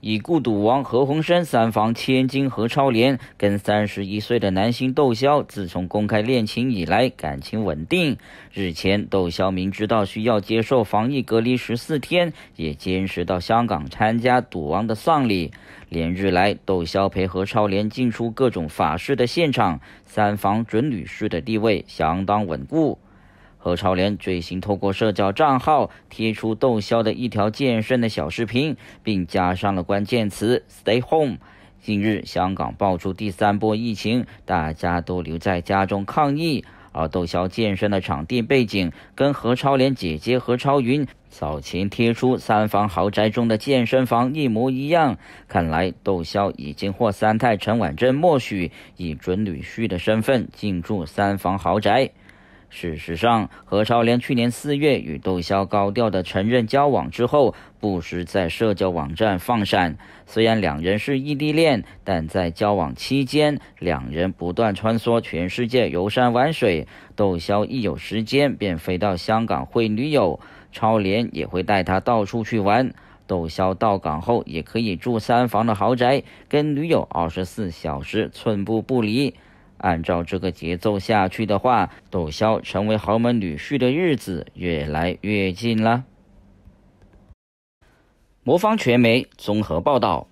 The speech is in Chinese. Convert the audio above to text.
已故赌王何鸿燊三房千金何超莲跟三十一岁的男星窦骁，自从公开恋情以来感情稳定。日前，窦骁明知道需要接受防疫隔离十四天，也坚持到香港参加赌王的丧礼。连日来，窦骁陪何超莲进出各种法事的现场，三房准女婿的地位相当稳固。何超莲最新透过社交账号贴出窦骁的一条健身的小视频，并加上了关键词 “stay home”。近日，香港爆出第三波疫情，大家都留在家中抗疫。而窦骁健身的场地背景跟何超莲姐姐何超云早前贴出三房豪宅中的健身房一模一样。看来窦骁已经获三太陈婉珍默许，以准女婿的身份进驻三房豪宅。事实上，何超莲去年四月与窦骁高调的承认交往之后，不时在社交网站放闪。虽然两人是异地恋，但在交往期间，两人不断穿梭全世界游山玩水。窦骁一有时间便飞到香港会女友，超莲也会带他到处去玩。窦骁到港后也可以住三房的豪宅，跟女友二十四小时寸步不离。按照这个节奏下去的话，窦骁成为豪门女婿的日子越来越近了。魔方传媒综合报道。